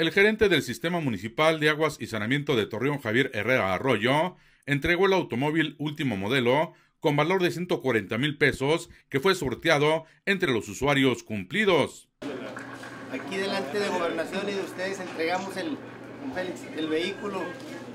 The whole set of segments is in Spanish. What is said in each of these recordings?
El gerente del Sistema Municipal de Aguas y Sanamiento de Torreón, Javier Herrera Arroyo, entregó el automóvil último modelo con valor de 140 mil pesos que fue sorteado entre los usuarios cumplidos. Aquí delante de Gobernación y de ustedes entregamos el, vehículo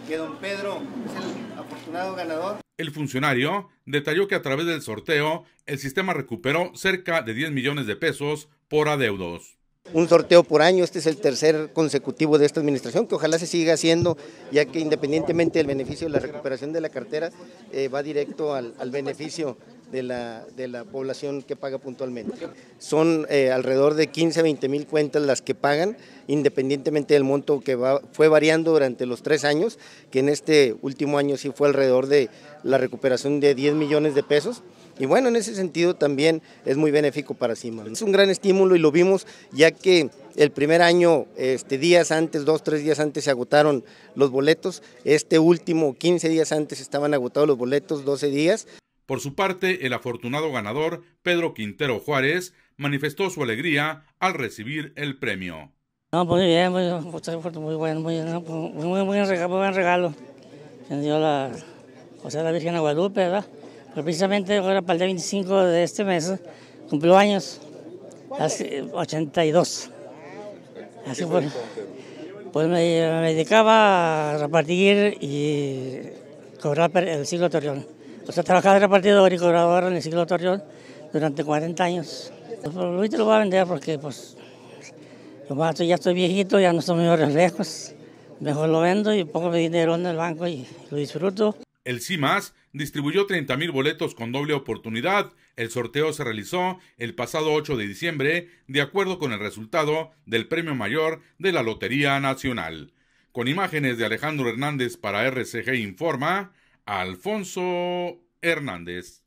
que don Pedro es el afortunado ganador. El funcionario detalló que a través del sorteo el sistema recuperó cerca de 10 millones de pesos por adeudos un sorteo por año, este es el tercer consecutivo de esta administración, que ojalá se siga haciendo, ya que independientemente del beneficio de la recuperación de la cartera, eh, va directo al, beneficio de la, población que paga puntualmente. Son eh, alrededor de 15 a 20 mil cuentas las que pagan, independientemente del monto que fue variando durante los tres años, que en este último año sí fue alrededor de la recuperación de 10 millones de pesos. Y bueno, en ese sentido también es muy benéfico para CIMA. Es un gran estímulo y lo vimos ya que el primer año, este, días antes, dos, tres días antes se agotaron los boletos. Este último, 15 días antes, estaban agotados los boletos, 12 días. Por su parte, el afortunado ganador, Pedro Quintero Juárez, manifestó su alegría al recibir el premio. No, pues bien, muy, pues, pues, muy bueno, muy, pues, muy, buen regalo. envió la, o sea, la Virgen Guadalupe, ¿verdad? precisamente ahora para el día 25 de este mes cumplió años, hace 82. Así pues, me, dedicaba a repartir y cobrar el ciclo Torreón. O sea, trabajaba de repartidor y cobrador en el ciclo Torreón durante 40 años. ahorita lo voy a vender porque pues ya estoy viejito, ya no son muy lejos. Mejor lo vendo y pongo mi dinero en el banco y lo disfruto. El CIMAS distribuyó 30.000 boletos con doble oportunidad. El sorteo se realizó el pasado 8 de diciembre, de acuerdo con el resultado del premio mayor de la Lotería Nacional. Con imágenes de Alejandro Hernández para RCG Informa, Alfonso Hernández.